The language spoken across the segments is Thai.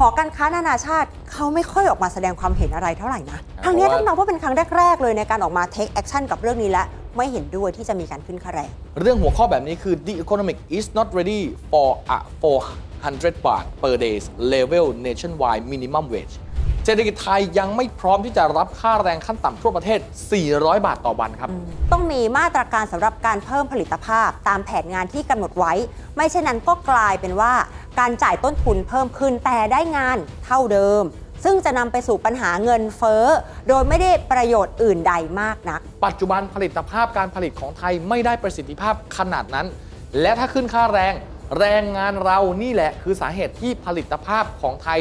หอการค้านานาชาติเขาไม่ค่อยออกมาแสดงความเห็นอะไรเท่าไหร่นะครั้งนี้ต้องนับว่าเป็นครั้งแรก ๆ เลยในการออกมาเทคแอคชั่นกับเรื่องนี้และไม่เห็นด้วยที่จะมีการขึ้นค่าแรงเรื่องหัวข้อแบบนี้คือ the economic is not ready for a 400 baht per day level nationwide minimum wage เศรษฐกิจไทยยังไม่พร้อมที่จะรับค่าแรงขั้นต่ำทั่วประเทศ 400 บาทต่อวันครับ ต้องมีมาตรการสำหรับการเพิ่มผลิตภาพตามแผนงานที่กำหนดไว้ ไม่เช่นนั้นก็กลายเป็นว่าการจ่ายต้นทุนเพิ่มขึ้นแต่ได้งานเท่าเดิม ซึ่งจะนำไปสู่ปัญหาเงินเฟ้อ โดยไม่ได้ประโยชน์อื่นใดมากนัก ปัจจุบันผลิตภาพการผลิตของไทยไม่ได้ประสิทธิภาพขนาดนั้น และถ้าขึ้นค่าแรง แรงงานเรานี่แหละ คือสาเหตุที่ผลิตภาพของไทย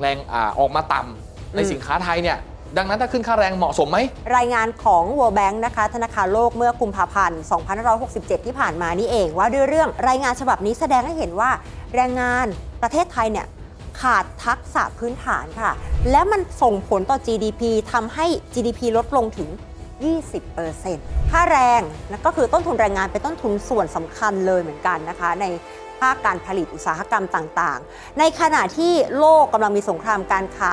แรงอออกมาต่ำในสินค้าไทยเนี่ย ดังนั้นถ้าขึ้นค่าแรงเหมาะสมไหม รายงานของ World Bank นะคะธนาคารโลกเมื่อกุมภาพันธ์2567 ที่ผ่านมานี่เอง ว่าด้วยเรื่องรายงานฉบับนี้แสดงให้เห็นว่า แรงงานประเทศไทยเนี่ยขาดทักษะพื้นฐานค่ะ และมันส่งผลต่อ GDP ทำให้ GDP ลดลงถึง 20%ค่าแรงนะก็คือต้นทุนแรงงานเป็นต้นทุนส่วนสำคัญเลยเหมือนกันนะคะในภาคการผลิตอุตสาหกรรมต่าง ๆ ในขณะที่โลกกำลังมีสงครามการค้า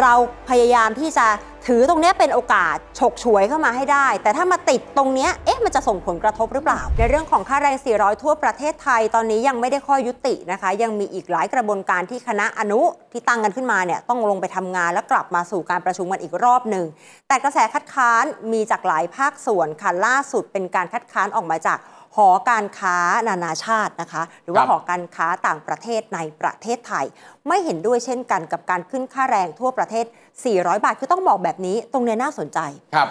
เราพยายามที่จะถือตรงนี้เป็นโอกาสฉกฉวยเข้ามาให้ได้ แต่ถ้ามาติดตรงนี้เอ๊ะมันจะส่งผลกระทบหรือเปล่า ในเรื่องของค่าแรง 400 ทั่วประเทศไทยตอนนี้ยังไม่ได้ข้อยุตินะคะ ยังมีอีกหลายกระบวนการที่คณะอนุที่ตั้งกันขึ้นมาเนี่ยต้องลงไปทำงานแล้วกลับมาสู่การประชุมกันอีกรอบหนึ่งแต่กระแสคัดค้านมีจากหลายภาคส่วนค่ะล่าสุดเป็นการคัดค้านออกมาจากหอการค้านานาชาตินะคะ หรือว่าหอการค้าต่างประเทศในประเทศไทยไม่เห็นด้วยเช่นกันกับการขึ้นค่าแรงทั่วประเทศ 400 บาทคือต้องบอกแบบนี้ตรงนี้น่าสนใจครับ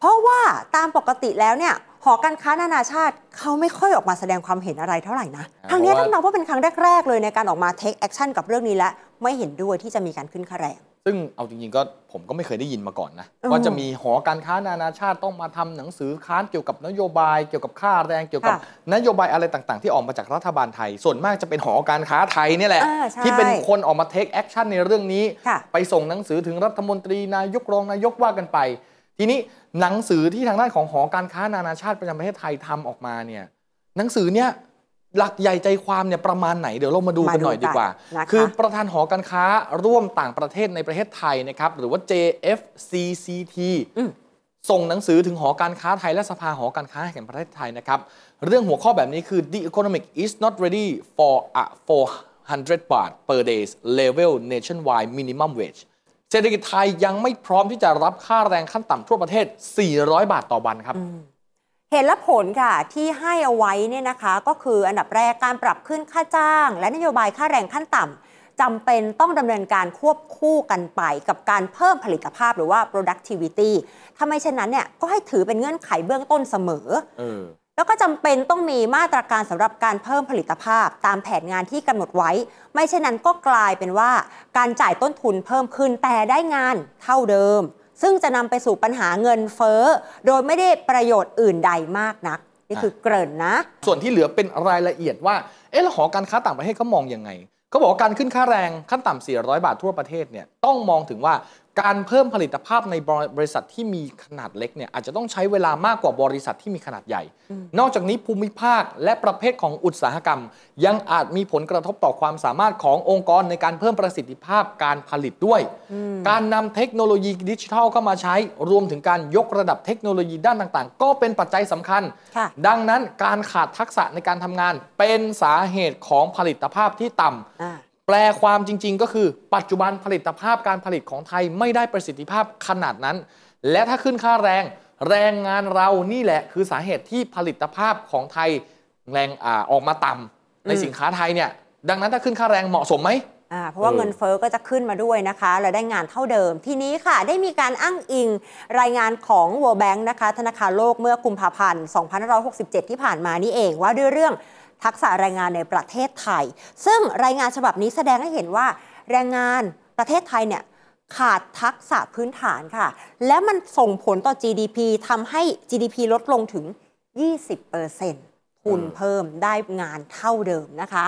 เพราะว่าตามปกติแล้วเนี่ยหอการค้านานาชาติเขาไม่ค่อยออกมาแสดงความเห็นอะไรเท่าไหร่นะ ครั้งนี้ต้องนับว่าเป็นครั้งแรก ๆเลยในการออกมาเทคแอคชั่นกับเรื่องนี้และไม่เห็นด้วยที่จะมีการขึ้นค่าแรงซึ่งเอาจริงๆก็ผมก็ไม่เคยได้ยินมาก่อนนะ ว่าจะมีหอการค้านานาชาติต้องมาทำหนังสือค้านเกี่ยวกับนโยบาย เกี่ยวกับค่าแรง เกี่ยวกับนโยบายอะไรต่างๆ ที่ออกมาจากรัฐบาลไทยส่วนมากจะเป็นหอการค้าไทยนี่แหละที่เป็นคนออกมาเทคแอคชั่นในเรื่องนี้ ไปส่งหนังสือถึงรัฐมนตรีนายกรองนายกว่ากันไป ทีนี้หนังสือที่ทางด้านของหอการค้านานาชาติประจำประเทศไทยทำออกมาเนี่ยหนังสือเนี่ยหลักใหญ่ใจความเนี่ยประมาณไหนเดี๋ยวเรามาดูกันหน่อยดีกว่า คือประธานหอการค้าร่วมต่างประเทศในประเทศไทยนะครับ หรือว่า JFCCT ส่งหนังสือถึงหอการค้าไทยและสภาหอการค้าแห่งประเทศไทยนะครับ เรื่องหัวข้อแบบนี้คือ the economic is not ready for a 400 baht per day level nationwide minimum wage เศรษฐกิจไทยยังไม่พร้อมที่จะรับค่าแรงขั้นต่ำทั่วประเทศ 400 บาทต่อวันครับตุและผลค่ะที่ให้เอาไว้เนี่ยนะคะ ก็คืออันดับแรกการปรับขึ้นค่าจ้าง และนโยบายค่าแรงขั้นต่ำจำเป็นต้องดำเนินการควบคู่กันไปกับการเพิ่มผลิตภาพหรือว่า productivity ถ้าไม่เช่นนั้นเนี่ยก็ให้ถือเป็นเงื่อนไขเบื้องต้นเสมอ แล้วก็จำเป็นต้องมีมาตรการสำหรับการเพิ่มผลิตภาพตามแผนงานที่กำหนดไว้ ไม่เช่นนั้นก็กลายเป็นว่าการจ่ายต้นทุนเพิ่มขึ้นแต่ได้งานเท่าเดิมซึ่งจะนำไปสู่ปัญหาเงินเฟ้อ โดยไม่ได้ประโยชน์อื่นใดมากนักนี่คือเกริ่นนะ ส่วนที่เหลือเป็นรายละเอียดว่า เอ๊ะหอการค้าต่างประเทศเขามองยังไงเขาบอกว่าการขึ้นค่าแรงขั้นต่ำ 400 บาททั่วประเทศเนี่ยต้องมองถึงว่าการเพิ่มผลิตภาพในบริษัทที่มีขนาดเล็กเนี่ยอาจจะต้องใช้เวลามากกว่าบริษัทที่มีขนาดใหญ่ นอกจากนี้ภูมิภาค และประเภทของอุตสาหกรรม ยังอาจมีผลกระทบต่อความสามารถขององค์กรในการเพิ่มประสิทธิภาพการผลิตด้วย การนำเทคโนโลยีดิจิทัลเข้ามาใช้ รวมถึงการยกระดับเทคโนโลยีด้านต่างๆ ก็เป็นปัจจัยสำคัญ ดังนั้นการขาดทักษะในการทำงานเป็นสาเหตุของผลิตภาพที่ต่ำแปลความจริงๆ ก็คือปัจจุบันผลิตภาพการผลิตของไทยไม่ได้ประสิทธิภาพขนาดนั้น และถ้าขึ้นค่าแรงแรงงานเรานี่แหละ คือสาเหตุที่ผลิตภาพของไทย แรงอออกมาต่ำในสินค้าไทยเนี่ยดังนั้นถ้าขึ้นค่าแรงเหมาะสมไหมเพราะว่าเงินเฟอ้อก็จะขึ้นมาด้วยนะคะ และได้งานเท่าเดิมทีนี้ค่ะ ได้มีการอ้างอิงรายงานของ World Bank นะคะ ธนาคารโลกเมื่อกุมภาพันธ์2567 ที่ผ่านมานี่เองว่าด้วยเรื่องทักษะแรงงานในประเทศไทย ซึ่งรายงานฉบับนี้แสดงให้เห็นว่า แรงงานประเทศไทยเนี่ยขาดทักษะพื้นฐานค่ะ และมันส่งผลต่อ GDP ทำให้ GDP ลดลงถึง 20%คุณเพิ่มได้งานเท่าเดิมนะคะ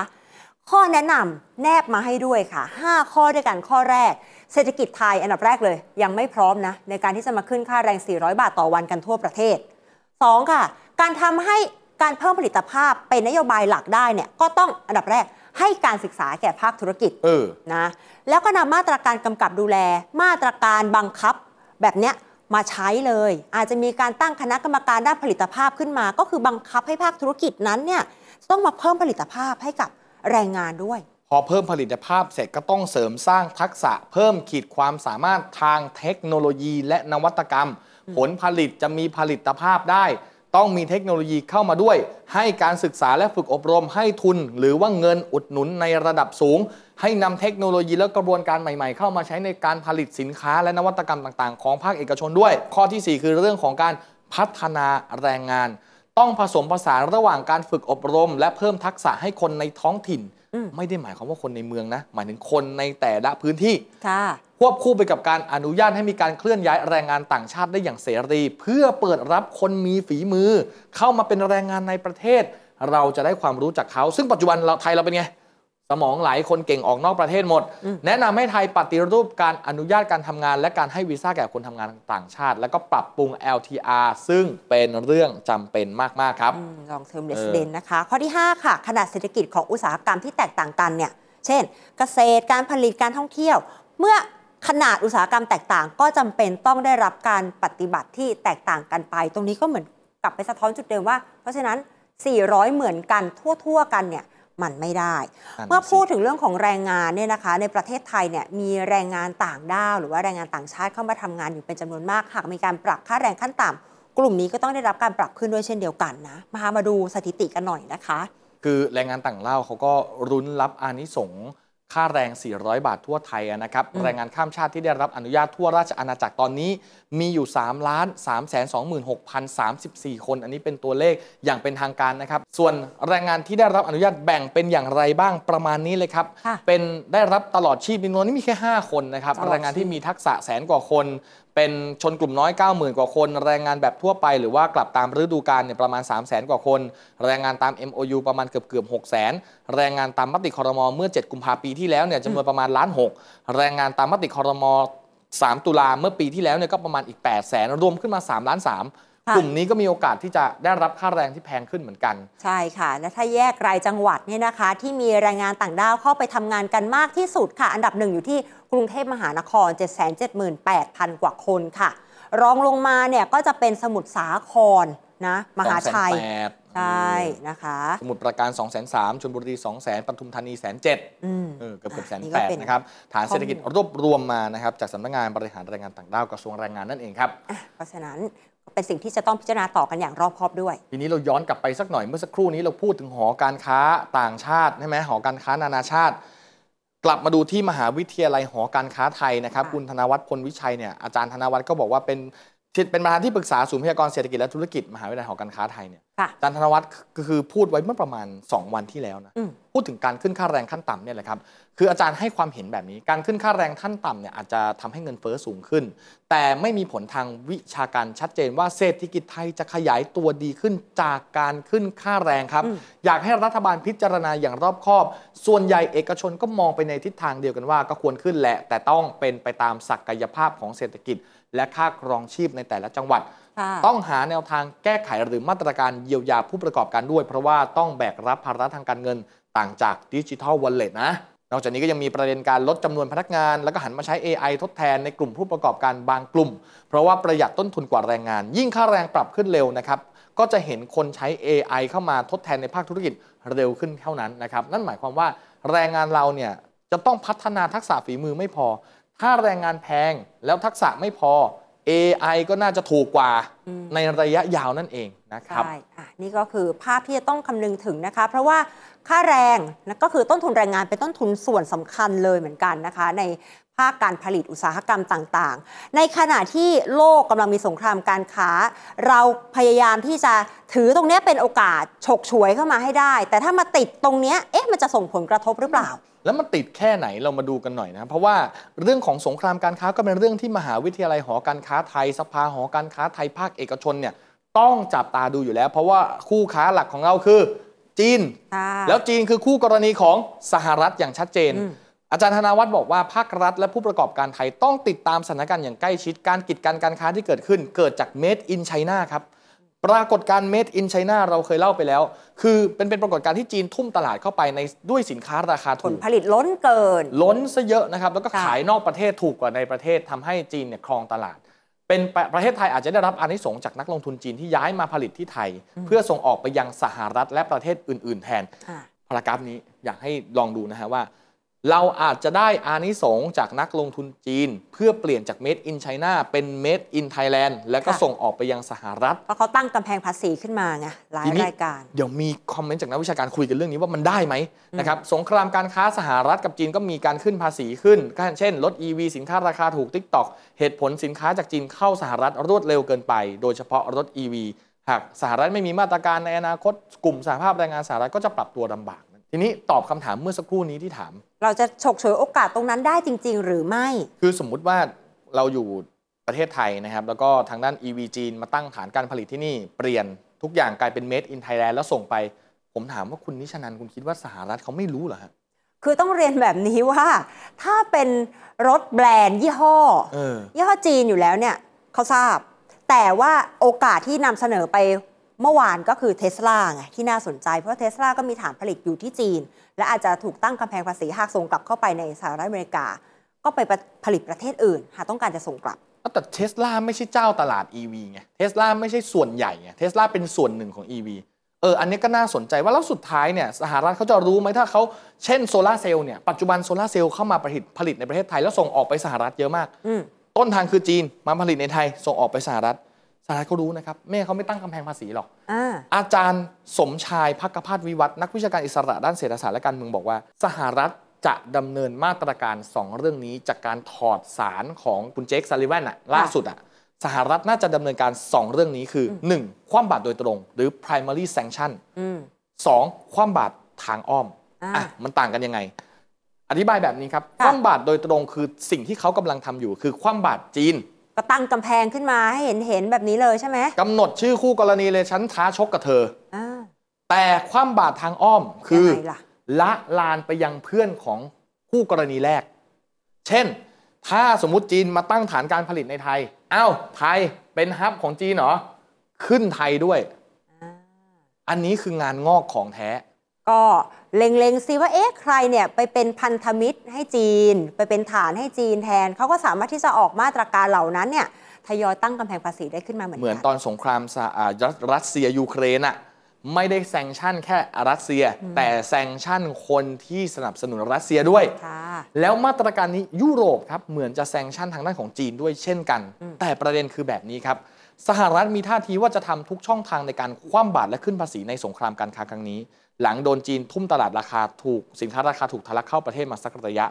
ข้อแนะนำแนบมาให้ด้วยค่ะ 5 ข้อด้วยกันข้อแรกเศรษฐกิจไทยอันดับแรกเลย ยังไม่พร้อมนะ ในการที่จะมาขึ้นค่าแรง 400 บาทต่อวันกันทั่วประเทศ 2 ค่ะ การทำให้การเพิ่มผลิตภาพเป็นนโยบายหลักได้เนี่ยก็ต้องอันดับแรกให้การศึกษาแก่ภาคธุรกิจออนะแล้วก็นำมาตรการกำกับดูแลมาตรการบังคับแบบเนี้ยมาใช้เลย อาจจะมีการตั้งคณะกรรมการด้านผลิตภาพขึ้นมา ก็คือบังคับให้ภาคธุรกิจนั้นเนี่ยต้องมาเพิ่มผลิตภาพให้กับแรงงานด้วยพอเพิ่มผลิตภาพเสร็จก็ต้องเสริมสร้างทักษะ เพิ่มขีดความสามารถทางเทคโนโลยีและนวัตกรรม ผลผลิตจะมีผลิตภาพได้ ต้องมีเทคโนโลยีเข้ามาด้วย ให้การศึกษาและฝึกอบรมให้ทุนหรือว่าเงินอุดหนุนในระดับสูง ให้นำเทคโนโลยีและกระบวนการใหม่ๆ เข้ามาใช้ในการผลิตสินค้าและนวัตกรรมต่างๆของภาคเอกชนด้วย ข้อที่4คือเรื่องของการพัฒนาแรงงานต้องผสมผสานระหว่างการฝึกอบรม และเพิ่มทักษะให้คนในท้องถิ่น ไม่ได้หมายความว่าคนในเมืองนะ หมายถึงคนในแต่ละพื้นที่ควบคู่ไปกับการอนุญาตให้มีการเคลื่อนย้ายแรงงานต่างชาติได้อย่างเสรี เพื่อเปิดรับคนมีฝีมือ เข้ามาเป็นแรงงานในประเทศ เราจะได้ความรู้จากเขาซึ่งปัจจุบันเราไทยเราเป็นไงสมองหลายคนเก่งออกนอกประเทศหมด แนะนำให้ไทยปฏิรูปการอนุญาตการทำงาน และการให้วีซ่าแก่คนทำงานต่างชาติ แล้วก็ปรับปรุง LTR ซึ่งเป็นเรื่องจำเป็นมาก ๆ ครับลองเทอมเดสเดนนะคะ ข้อที่ 5 ค่ะ ขนาดเศรษฐกิจของอุตสาหกรรมที่แตกต่างกันเนี่ยเช่น เกษตรการผลิตการท่องเที่ยว เมื่อขนาดอุตสาหกรรมแตกต่างก็จำเป็นต้องได้รับการปฏิบัติที่แตกต่างกันไป ตรงนี้ก็เหมือนกลับไปสะท้อนจุดเดิมว่า เพราะฉะนั้น 400 เหมือนกันทั่ว ๆ กันเนี่ยมันไม่ได้ เมื่อพูดถึงเรื่องของแรงงานเนี่ยนะคะ ในประเทศไทยเนี่ยมีแรงงานต่างด้าว หรือว่าแรงงานต่างชาติเข้ามาทำงานอยู่เป็นจำนวนมากหากมีการปรับค่าแรงขั้นต่ำ กลุ่มนี้ก็ต้องได้รับการปรับขึ้นด้วยเช่นเดียวกันนะมามาดูสถิติกันหน่อยนะคะ คือแรงงานต่างด้าวเขาก็รุนรับอานิสง์ค่าแรง 400 บาททั่วไทยนะครับ แรงงานข้ามชาติที่ได้รับอนุญาตทั่วราชอาณาจักรตอนนี้มีอยู่3ล้าน3 2 6 0 3 4คน อันนี้เป็นตัวเลขอย่างเป็นทางการนะครับ ส่วนแรงงานที่ได้รับอนุญาตแบ่ง เป็นอย่างไรบ้างประมาณนี้เลยครับ เป็นได้รับตลอดชีพจำนวนนี้มีแค่ 5 คนนะครับ แรงงานที่มีทักษะแสนกว่าคน เป็นชนกลุ่มน้อย90,000กว่าคน แรงงานแบบทั่วไป หรือว่ากลับตามฤดูกาลเนี่ยประมาณ 3 0 0 0 0 0 กว่าคน แรงงานตาม MOU ประมาณเกือบเกือบ6 0 0 0 0 0แรงงานตามมติคอรมอเมื่อ 7กุมภาพันธ์ปีที่แล้วเนี่ยจำนวนประมาณล้านหแรงงานตามมติคอรมอ3 ตุลาเมื่อปีที่แล้วเนี่ยก็ประมาณอีก 8 0 0แสนรวมขึ้นมา3ล้าน3กลุ่มนี้ก็มีโอกาสที่จะได้รับค่าแรงที่แพงขึ้นเหมือนกัน ใช่ค่ะ และถ้าแยกรายจังหวัดเนี่ยนะคะ ที่มีแรงงานต่างด้าวเข้าไปทำงานกันมากที่สุดค่ะ อันดับหนึ่งอยู่ที่กรุงเทพมหานคร 778,000กว่าคนค่ะ รองลงมาเนี่ยก็จะเป็นสมุทรสาครนะมหาชัยใช่ นะคะ สมุทรปราการ 2 0 0 0 0ชนบุรี2 0 0 0 0 ปทุมธานีแสนเจ็ดเกือบเกือบแสนแปดนะครับ ฐานเศรษฐกิจรวบรวมมานะครับ จากสำนักงานบริหารแรงงานต่างด้าวกระทรวงแรงงานนั่นเองครับเพราะฉะนั้นเป็นสิ่งที่จะต้องพิจารณาต่อกันอย่างรอบคอบด้วย ทีนี้เราย้อนกลับไปสักหน่อยเมื่อสักครู่นี้เราพูดถึงหอการค้าต่างชาติ ใช่ไหมหอการค้านานาชาติ กลับมาดูที่มหาวิทยาลัยหอการค้าไทยนะครับ คุณธนวัฒน์พลวิชัยเนี่ย อาจารย์ธนวัฒน์ก็บอกว่าเป็นที่เป็นประธานที่ปรึกษาศูนย์พยากรเศรษฐกิจ และธุรกิจ มหาวิทยาลัยหอการค้าไทยเนี่ยอาจารย์ธนวัฒน์ก็คือพูดไว้เมื่อประมาณ 2 วันที่แล้วนะพูดถึงการขึ้นค่าแรงขั้นต่ำเนี่ยแหละครับ คืออาจารย์ให้ความเห็นแบบนี้ การขึ้นค่าแรงขั้นต่ำเนี่ยอาจจะทำให้เงินเฟ้อสูงขึ้น แต่ไม่มีผลทางวิชาการชัดเจนว่าเศรษฐกิจไทยจะขยายตัวดีขึ้นจากการขึ้นค่าแรงครับ อยากให้รัฐบาลพิจารณาอย่างรอบคอบ ส่วนใหญ่เอกชนก็มองไปในทิศทางเดียวกันว่า ก็ควรขึ้นแหละแต่ต้องเป็นไปตามศักยภาพของเศรษฐกิจและค่าครองชีพในแต่ละจังหวัด ต้องหาแนวทางแก้ไขหรือมาตรการเยียวยาผู้ประกอบการด้วย เพราะว่าต้องแบกรับภาระทางการเงินต่างจากดิจิทัลวอลเล็ตนะนอกจากนี้ก็ยังมีประเด็นการลดจำนวนพนักงาน แล้วก็หันมาใช้ AI ทดแทนในกลุ่มผู้ประกอบการบางกลุ่ม เพราะว่าประหยัดต้นทุนกว่าแรงงาน ยิ่งค่าแรงปรับขึ้นเร็วนะครับก็จะเห็นคนใช้ AI เข้ามาทดแทนในภาคธุรกิจเร็วขึ้นเท่านั้นนะครับนั่นหมายความว่าแรงงานเราเนี่ยจะต้องพัฒนาทักษะฝีมือไม่พอค่าแรงงานแพงแล้วทักษะไม่พอ AI ก็น่าจะถูกกว่าในระยะยาวนั่นเองนะครับ ใช่นี่ก็คือภาพที่จะต้องคำนึงถึงนะคะเพราะว่าค่าแรงก็คือต้นทุนแรงงาน เป็นต้นทุนส่วนสำคัญเลยเหมือนกันนะคะในภาคการผลิตอุตสาหกรรมต่างๆ ในขณะที่โลกกำลังมีสงครามการค้า เราพยายามที่จะถือตรงนี้เป็นโอกาสฉกฉวยเข้ามาให้ได้ แต่ถ้ามาติดตรงนี้เอ๊ะมันจะส่งผลกระทบหรือเปล่า แล้วมันติดแค่ไหนเรามาดูกันหน่อยนะเพราะว่าเรื่องของสงครามการค้าก็เป็นเรื่องที่มหาวิทยาลัยหอการค้าไทย สภาหอการค้าไทยภาคเอกชนเนี่ยต้องจับตาดูอยู่แล้ว เพราะว่าคู่ค้าหลักของเราคือจีน แล้วจีนคือคู่กรณีของสหรัฐอย่างชัดเจนอาจารย์ธนวัฒน์บอกว่าภาครัฐและผู้ประกอบการไทยต้องติดตามสถานการณ์อย่างใกล้ชิดการกิดกันการค้าที่เกิดขึ้น เกิดจาก made in China ครับ ปรากฏการเม made in China เราเคยเล่าไปแล้ว คือเป็นเป็นปรากฏการณ์ที่จีนทุ่มตลาดเข้าไปในด้วยสินค้าราคาถูกผลผลิตล้นเกิน ล้นซะเยอะนะครับ แล้วก็ขายนอกประเทศถูกกว่าในประเทศทำให้จีนเนี่ยครองตลาด เป็นประเทศไทยอาจจะได้รับอานิสงส์จากนักลงทุนจีนที่ย้ายมาผลิตที่ไทย เพื่อส่งออกไปยังสหรัฐและประเทศอื่น ๆ แทนพารากราฟนี้อยากให้ลองดูนะฮะว่าเราอาจจะได้อานิสงจากนักลงทุนจีน เพื่อเปลี่ยนจาก Made in China เป็น Made in Thailand แล้วก็ส่งออกไปยังสหรัฐเพราะเขาตั้งกำแพงภาษีขึ้นมาไงหลายรายการเดี๋ยวมีคอมเมนต์จากนักวิชาการคุยกันเรื่องนี้ว่ามันได้ไหมนะครับสงครามการค้าสหรัฐกับจีนก็มีการขึ้นภาษีขึ้น เช่น รถ e ีสินค้าราคาถูก t i k t o กเหตุผลสินค้าจากจีนเข้าสหรัฐรวดเร็วเกินไป โดยเฉพาะรถ e ีหากสหรัฐไม่มีมาตรการในอนาคตกลุ่มสหภาพแรงงานสหรัฐก็จะปรับตัวลำบากทีนี้ตอบคำถามเมื่อสักครู่นี้ที่ถามเราจะฉกฉวยโอกาสตรงนั้นได้จริง ๆ หรือไม่ คือสมมุติว่าเราอยู่ประเทศไทยนะครับ แล้วก็ทางด้าน EV จีนมาตั้งฐานการผลิตที่นี่เปลี่ยนทุกอย่างกลายเป็น made in Thailand แล้วส่งไป ผมถามว่าคุณนิชนันคุณคิดว่าสหรัฐเขาไม่รู้เหรอฮะคือต้องเรียนแบบนี้ว่า ถ้าเป็นรถแบรนด์ ยี่ห้อยี่ห้อจีนอยู่แล้วเนี่ยเขาทราบ แต่ว่าโอกาสที่นำเสนอไปเมื่อวานก็คือเทสลาไงที่น่าสนใจเพราะเทสลาก็มีฐานผลิตอยู่ที่จีน และอาจจะถูกตั้งกำแพงภาษีหากส่งกลับเข้าไปในสหรัฐอเมริกา ก็ไปผลิตประเทศอื่นหากต้องการจะส่งกลับแต่เทสลาไม่ใช่เจ้าตลาด EV ไงเทสลาไม่ใช่ส่วนใหญ่ไงเทสลาเป็นส่วนหนึ่งของ EV เอออันนี้ก็น่าสนใจว่าแล้วสุดท้ายเนี่ยสหรัฐเขาจะรู้ไหมถ้าเขาเช่นโซลาเซลล์เนี่ยปัจจุบันโซลาเซลล์เข้ามาผลิตผลิตในประเทศไทยแล้วส่งออกไปสหรัฐเยอะมากต้นทางคือจีนมาผลิตในไทยส่งออกไปสหรัฐรัฐเขารู้นะครับแม่เขาไม่ตั้งกำแพงภาษีหรอกอาอาจารย์สมชายพักพาดวิวัฒนักวิชาการอิสระ ด้านเศรษฐศาสตร์และการเมืองบอกว่า สหรัฐจะดำเนินมาตรการ 2 เรื่องนี้จากการถอดสารของคุณเจคซาริเวนอะล่าสุดอะสหรัฐน่าจะดำเนินการ2เรื่องนี้คือ 1. ความบาตรโดยตรง หรือ primary sanction สองความบาตรทางอ้อมอ่ะมันต่างกันยังไง อธิบายแบบนี้ครับความบาตรโดยตรงคือสิ่งที่เขากำลังทำอยู่ คือความบาตรจีนก็ตั้งกำแพงขึ้นมาให้เห็นเห็นแบบนี้เลยใช่ไหมกำหนดชื่อคู่กรณีเลย ฉันท้าชกกับเธออแต่ความบาดทางอ้อมคือละละลานไปยังเพื่อนของคู่กรณีแรก เช่น ถ้าสมมติจีนมาตั้งฐานการผลิตในไทยอ้าวไทยเป็นฮับของจีนเหรอ ขึ้นไทยด้วย อันนี้คืองานงอกของแท้ก็เล็งๆซิว่าเอ๊ะใครเนี่ยไปเป็นพันธมิตรให้จีน ไปเป็นฐานให้จีนแทนเขาก็สามารถที่จะออกมาตรการเหล่านั้นเนี่ยทยอยตั้งกำแพงภาษีได้ขึ้นมา เหมือนเหมือนตอนสงครามรัสเซียยูเครนอะไม่ได้แซงชั่นแค่รัสเซีย แต่แซงชั่นคนที่สนับสนุนรัสเซียด้วยแล้วมาตรการนี้ยุโรปครับเหมือนจะแซงชั่นทางด้านของจีนด้วยเช่นกัน แต่ประเด็นคือแบบนี้ครับสหรัฐมีท่าทีว่าจะทำทุกช่องทางในการคว่ำบาตรและขึ้นภาษีในสงครามการค้าครั้งนี้หลังโดนจีนทุ่มตลาดราคาถูกสินค้าราคาถูกทะลักเข้าประเทศมาสักระยะ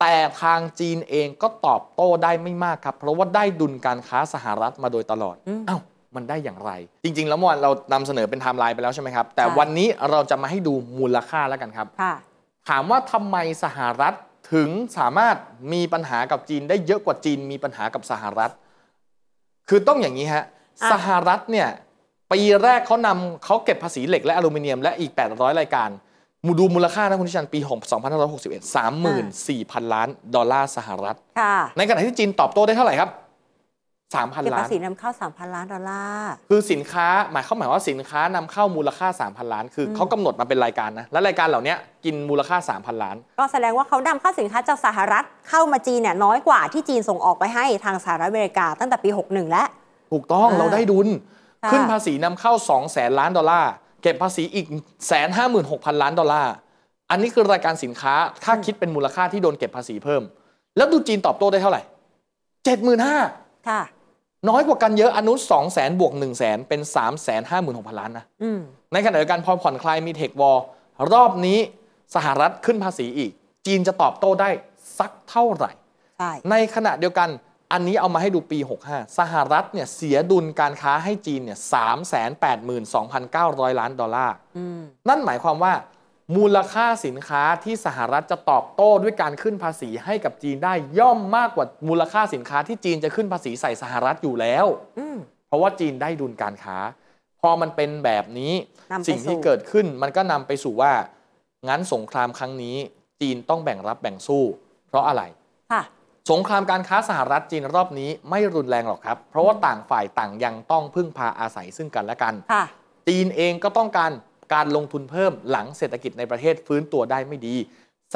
แต่ทางจีนเองก็ตอบโต้ได้ไม่มากครับ เพราะว่าได้ดุลการค้าสหรัฐมาโดยตลอดอ้าวมันได้อย่างไร จริง ๆ แล้วเมื่อวานเรานำเสนอเป็นไทม์ไลน์ไปแล้วใช่ไหมครับ แต่วันนี้เราจะมาให้ดูมูลค่าแล้วกันครับถามว่าทำไมสหรัฐถึงสามารถมีปัญหากับจีนได้เยอะกว่าจีนมีปัญหากับสหรัฐ คือต้องอย่างนี้ฮะสหรัฐเนี่ยปีแรกเขานำเขาเก็บภาษีเหล็กและอลูมิเนียมและอีก800รายการมูดูมูลค่านะคุณทิชันปี2561 34,000 ล้านดอลลาร์สหรัฐในขณะที่จีนตอบโต้ได้เท่าไหร่ครับ3,000ล้านภาษีนำเข้า 3,000 ล้านดอลลาร์คือสินค้าหมายเขาหมายว่าสินค้านำเข้ามูลค่า3,000ล้านคือเขากำหนดมาเป็นรายการนะและรายการเหล่านี้กินมูลค่า 3,000 ล้าน ก็แสดงว่าเขานำเข้าสินค้าจากสหรัฐเข้ามาจีนเนี่ยน้อยกว่าที่จีนส่งออกไปให้ทางสหรัฐอเมริกา ตั้งแต่ปี61แล้วถูกต้องเราได้ดุลขึ้นภาษีนำเข้า2 0 0แสนล้านดอลลาร์เก็บภาษีอีกแสนห้าหมล้านดอลลาร์ อันนี้คือรายการสินค้า ถ้าคิดเป็นมูลค่าที่โดนเก็บภาษีเพิ่ม แล้วดูจีนตอบโต้ได้เท่าไหร่เจ็ดหมื่นห้าค่ะน้อยกว่ากันเยอะอนุสองแสนบวกหนึ่งแสนเป็นสามแสนห้าหมื่นหกพันล้านนะในขณะเดียวกันพอผ่อนคลายมีเทควอลรอบนี้สหรัฐขึ้นภาษีอีก จีนจะตอบโต้ได้สักเท่าไหร่ ในขณะเดียวกันอันนี้เอามาให้ดูปี 65 สหรัฐเนี่ยเสียดุลการค้าให้จีนเนี่ย 382,900 ล้านดอลลาร์นั่นหมายความว่า มูลค่าสินค้าที่สหรัฐจะตอบโต้ด้วยการขึ้นภาษีให้กับจีนได้ย่อมมากกว่ามูลค่าสินค้า ที่จีนจะขึ้นภาษีใส่สหรัฐอยู่แล้วเพราะว่าจีนได้ดุลการค้า พอมันเป็นแบบนี้สิ่งที่เกิดขึ้นมันก็นำไปสู่ว่า งั้นสงครามครั้งนี้ จีนต้องแบ่งรับแบ่งสู้ เพราะอะไรค่ะสงครามการค้าสหรัฐจีนรอบนี้ไม่รุนแรงหรอกครับ เพราะว่าต่างฝ่ายต่างยังต้องพึ่งพาอาศัยซึ่งกันและกันจีนเองก็ต้องการการลงทุนเพิ่มหลังเศรษฐกิจในประเทศฟื้นตัวได้ไม่ดี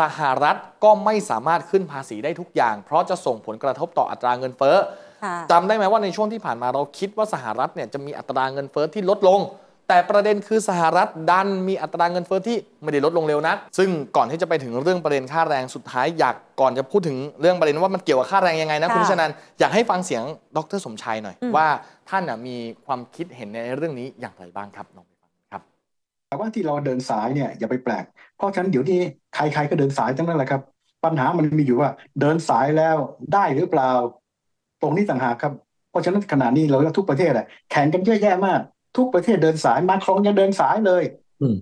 สหรัฐก็ไม่สามารถขึ้นภาษีได้ทุกอย่าง เพราะจะส่งผลกระทบต่ออัตราเงินเฟ้อจำได้ไหมว่าในช่วงที่ผ่านมาเราคิดว่าสหรัฐเนี่ยจะมีอัตราเงินเฟ้อที่ลดลงแต่ประเด็นคือสหรัฐดันมีอัตราเงินเฟอ้อที่ไม่ได้ลดลงเร็วนะ ซึ่งก่อนที่จะไปถึงเรื่องประเด็นค่าแรงสุดท้ายอยากก่อนจะพูดถึงเรื่องประเด็นว่ามันเกี่ยวกับค่าแรงยังไงนะคุณชนันอยากให้ฟังเสียงดรสมชัยหน่อย ว่าท่านมีความคิดเห็นในเรื่องนี้อย่างไรบ้างครับนแต่ว่าที่เราเดินสายเนี่ยอย่าไปแปลกเพราะฉะนั้นเดี๋ยวนี้ใครๆก็เดินสายทั้งนั้นแหละครับปัญหามันมีอยู่ว่าเดินสายแล้วได้หรือเปล่าตรงนี้ต่างหากครับ เพราะฉะนั้นขณะนี้เราทุกประเทศแหละแข่งกันเยอะแยะมากทุกประเทศเดินสายมาครองยังเดินสายเลย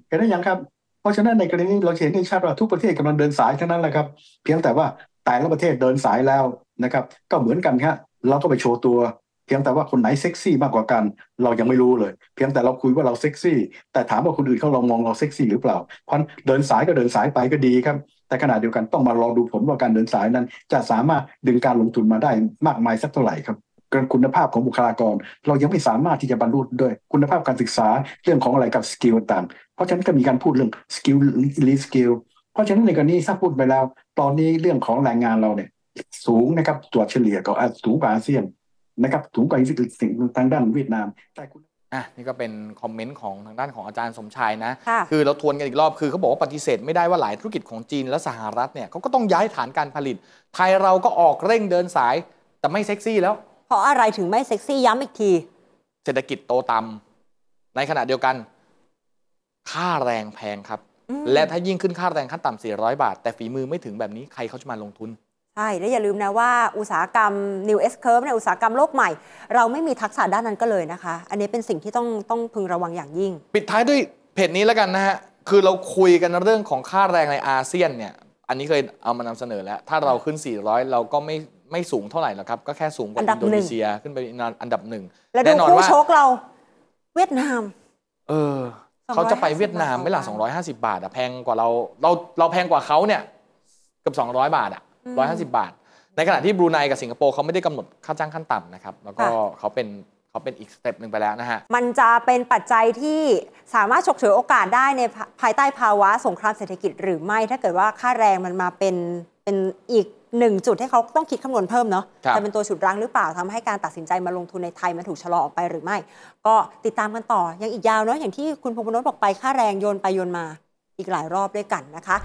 เห็นได้ยังครับ เพราะฉะนั้นในกรณีนี้เราเห็นได้ชัดว่าทุกประเทศกำลังเดินสายทั้งนั้นแหละครับ เพียงแต่ว่าแต่ละประเทศเดินสายแล้วนะครับ ก็เหมือนกันครับเราก็ไปโชว์ตัว เพียงแต่ว่าคนไหนเซ็กซี่ มากกว่ากัน เรายังไม่รู้เลย เพียงแต่เราคุยว่าเราเซ็กซี่แต่ถามว่าคนอื่นเขาลองมองเราเซ็กซี่หรือเปล่าเพราะเดินสายก็เดินสายไปก็ดีครับ แต่ขณะเดียวกันต้องมาลองดูผลว่าการเดินสายนั้น จะสามารถดึงการลงทุนมาได้มากมายสักเท่าไหร่ครับคุณภาพของบุคลากรเรายังไม่สามารถที่จะบรรลุด้วยคุณภาพการศึกษาเรื่องของอะไรกับสกิลต่างเพราะฉะนั้นก็มีการพูดเรื่องสกิลรีสกิลเพราะฉะนั้นในกรณีทีาพูดไปแล้ว ตอนนี้เรื่องของแรงงานเราเนี่ย สูงนะครับตัวเฉลี่ยก็สูงกว่าอาเซียนนะครับสูงกว่าีสิ่งทางด้านเวียดนามแต่คุณอ่ะนี่ก็เป็นคอมเมนต์ของทางด้านของอาจารย์สมชายนะคือเราทวนกันอีกรอบคือเขาบอกว่าปฏิเสธไม่ได้ว่าหลายธุรกิจของจีนและสหรัฐเนี่ยเขาก็ต้องย้ายฐานการผลิต ไทยเราก็ออกเร่งเดินสาย แต่ไม่เซ็กซี่แล้วราะอะไรถึงไม่เซ็กซี่ ย้ำอีกที เศรษฐกิจโตต่ำในขณะเดียวกันค่าแรงแพงครับ และถ้ายิ่งขึ้นค่าแรงขั้นต่ำ 400 บาท แต่ฝีมือไม่ถึงแบบนี้ใครเขาจะมาลงทุน ใช่ และอย่าลืมนะว่าอุตสาหกรรม New S Curve ในอุตสาหกรรมโลกใหม่ เราไม่มีทักษะด้านนั้นก็เลยนะคะ อันนี้เป็นสิ่งที่ต้องต้องพึงระวังอย่างยิ่ง ปิดท้ายด้วยเพจนี้แล้วกันนะฮะคือเราคุยกันเรื่องของค่าแรงในอาเซียนเนี่ยอันนี้เคยเอามานำเสนอแล้วถ้าเราขึ้น 400 เราก็ไม่ไม่สูงเท่าไหร่หรอกครับ ก็แค่สูงกว่าอินโดนีเซียขึ้นไปอันดับหนึ่งแแน่นอนว่ชคเราเวียดนาม เออเขาจะไปเวียดนามไม่หลัสอองร้ยห้าสิบาทอะแพงกว่าเราเรา เราแพงกว่าเขาเนี่ยเกือบ้อยบาทอะร้้อยหาสิบาท ในขณะที่บรูไนกับสิงคโปร์เขาไม่ได้กำหนดค่าจ้างขั้นต่ำนะครับ แล้วก็เขาเป็นเขาเป็นอีกสเต็ปหนึ่งไปแล้วนะฮะ มันจะเป็นปัจจัยที่สามารถฉกฉวยโอกาสได้ในภายใต้ภาวะสงครามเศรษฐกิจหรือไม่ถ้าเกิดว่าค่าแรงมันมาเป็นเป็นอีกหนึ่งจุดให้เขาต้องคิดคำนวณเพิ่มเนาะจะเป็นตัวฉุดรั้งหรือเปล่าทำให้การตัดสินใจมาลงทุนในไทยมันถูกชะลอออกไปหรือไม่ ก็ติดตามกันต่อยังอีกยาวเนาะอย่างที่คุณพงษ์พนธ์บอกไปค่าแรงโยนไปโยนมาอีกหลายรอบด้วยกันนะคะ